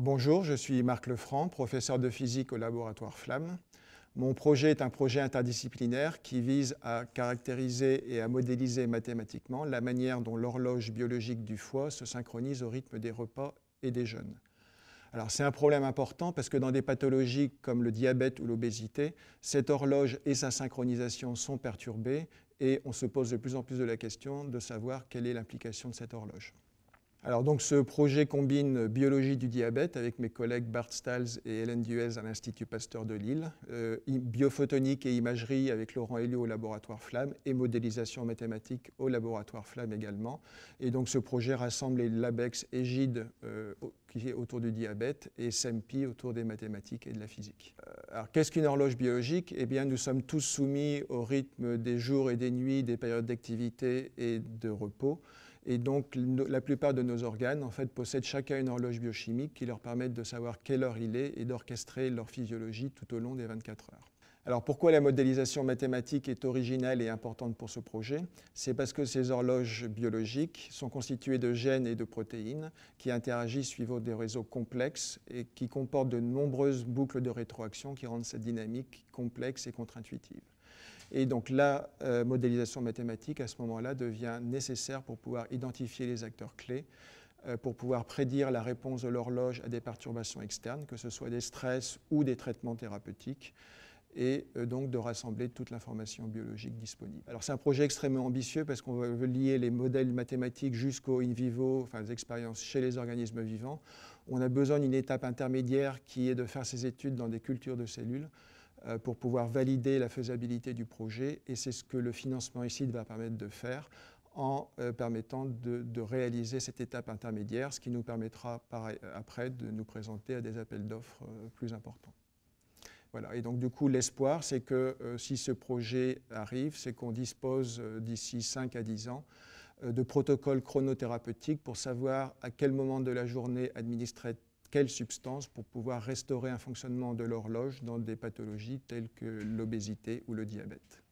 Bonjour, je suis Marc Lefranc, professeur de physique au laboratoire Flamme. Mon projet est un projet interdisciplinaire qui vise à caractériser et à modéliser mathématiquement la manière dont l'horloge biologique du foie se synchronise au rythme des repas et des jeûnes. Alors c'est un problème important parce que dans des pathologies comme le diabète ou l'obésité, cette horloge et sa synchronisation sont perturbées et on se pose de plus en plus de la question de savoir quelle est l'implication de cette horloge. Alors ce projet combine biologie du diabète avec mes collègues Bart Stals et Hélène Duez à l'Institut Pasteur de Lille, euh, biophotonique et imagerie avec Laurent Helio au laboratoire Flamme et modélisation mathématique au laboratoire Flamme également. Et donc ce projet rassemble les LabEx Égide euh, qui est autour du diabète et SEMPI autour des mathématiques et de la physique. Euh, alors qu'est-ce qu'une horloge biologique Eh bien nous sommes tous soumis au rythme des jours et des nuits, des périodes d'activité et de repos. Et donc, la plupart de nos organes, en fait, possèdent chacun une horloge biochimique qui leur permet de savoir quelle heure il est et d'orchestrer leur physiologie tout au long des 24 heures. Alors pourquoi la modélisation mathématique est originale et importante pour ce projet C'est parce que ces horloges biologiques sont constituées de gènes et de protéines qui interagissent suivant des réseaux complexes et qui comportent de nombreuses boucles de rétroaction qui rendent cette dynamique complexe et contre-intuitive. Et donc la euh, modélisation mathématique, à ce moment-là, devient nécessaire pour pouvoir identifier les acteurs clés, euh, pour pouvoir prédire la réponse de l'horloge à des perturbations externes, que ce soit des stress ou des traitements thérapeutiques, et euh, donc de rassembler toute l'information biologique disponible. Alors c'est un projet extrêmement ambitieux parce qu'on veut lier les modèles mathématiques jusqu'au in vivo, enfin les expériences chez les organismes vivants. On a besoin d'une étape intermédiaire qui est de faire ces études dans des cultures de cellules euh, pour pouvoir valider la faisabilité du projet et c'est ce que le financement ici va permettre de faire en euh, permettant de, réaliser cette étape intermédiaire, ce qui nous permettra après de nous présenter à des appels d'offres plus importants. Et donc, du coup, l'espoir, c'est que euh, si ce projet arrive, c'est qu'on dispose euh, d'ici 5 à 10 ans euh, de protocoles chronothérapeutiques pour savoir à quel moment de la journée administrer quelle substance pour pouvoir restaurer un fonctionnement de l'horloge dans des pathologies telles que l'obésité ou le diabète.